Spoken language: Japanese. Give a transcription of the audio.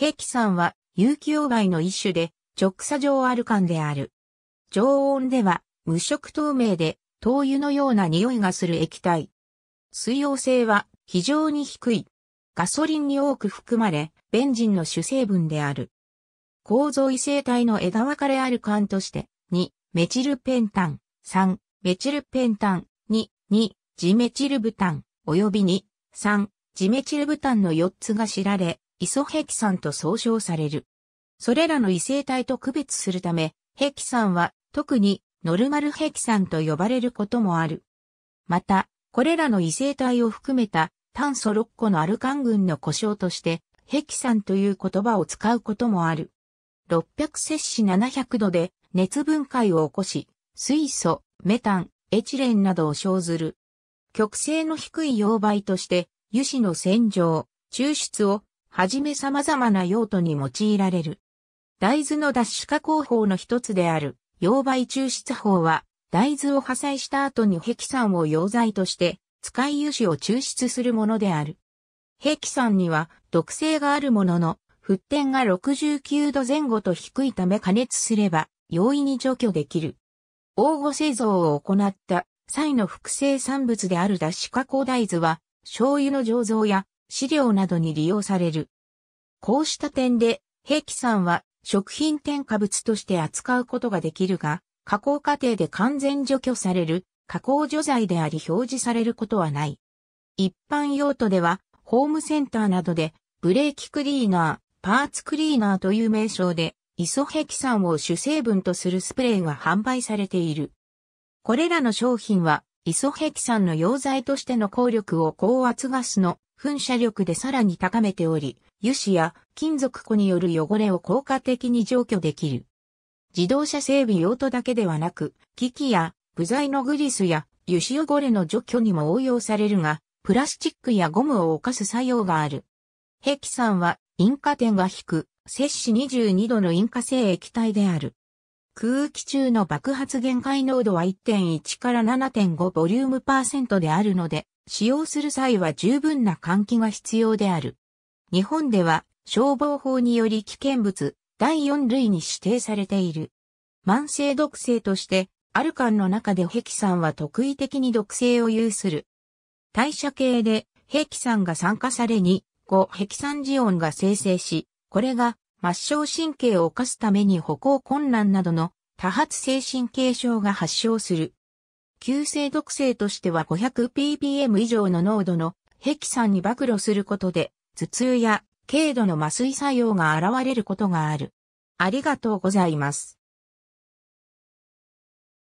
キ器酸は有機溶媒の一種で直射状アルカンである。常温では無色透明で灯油のような匂いがする液体。水溶性は非常に低い。ガソリンに多く含まれ、ベンジンの主成分である。構造異性体の枝分かれアルカンとして、2、メチルペンタン、3、メチルペンタン、2、2、ジメチルブタン、及び2、3、ジメチルブタンの4つが知られ、イソヘキサンと総称される。それらの異性体と区別するため、ヘキサンは特にノルマルヘキサンと呼ばれることもある。また、これらの異性体を含めた炭素6個のアルカン群の故障として、ヘキサンという言葉を使うこともある。600摂氏700度で熱分解を起こし、水素、メタン、エチレンなどを生ずる。極性の低い溶媒として、油脂の洗浄、抽出をはじめ様々な用途に用いられる。大豆の脱脂加工法の一つである、溶媒抽出法は、大豆を破砕した後にヘキサンを溶剤として、使い油脂を抽出するものである。ヘキサンには毒性があるものの、沸点が69度前後と低いため加熱すれば容易に除去できる。応募製造を行った際の複製産物である脱脂加工大豆は、醤油の醸造や資料などに利用される。こうした点で、兵器酸は食品添加物として扱うことができるが、加工過程で完全除去される、加工除剤であり表示されることはない。一般用途では、ホームセンターなどで、ブレーキクリーナー、パーツクリーナーという名称で、イソヘキサンを主成分とするスプレーが販売されている。これらの商品は、イソヘキサンの溶剤としての効力を高圧ガスの噴射力でさらに高めており、油脂や金属粉による汚れを効果的に除去できる。自動車整備用途だけではなく、機器や部材のグリスや油脂汚れの除去にも応用されるが、プラスチックやゴムを犯す作用がある。ヘキサンは、引火点が低く、摂氏22度の引火性液体である。空気中の爆発限界濃度は1.1から7.5ボリュームパーセントであるので、使用する際は十分な換気が必要である。日本では消防法により危険物第4類に指定されている。慢性毒性としてアルカンの中でヘキサンは特異的に毒性を有する。代謝系でヘキサンが酸化されに5ヘキサンジオンが生成し、これが末梢神経を犯すために歩行困難などの多発性神経症が発症する。急性毒性としては 500ppm 以上の濃度のヘキサンに暴露することで、頭痛や軽度の麻酔作用が現れることがある。ありがとうございます。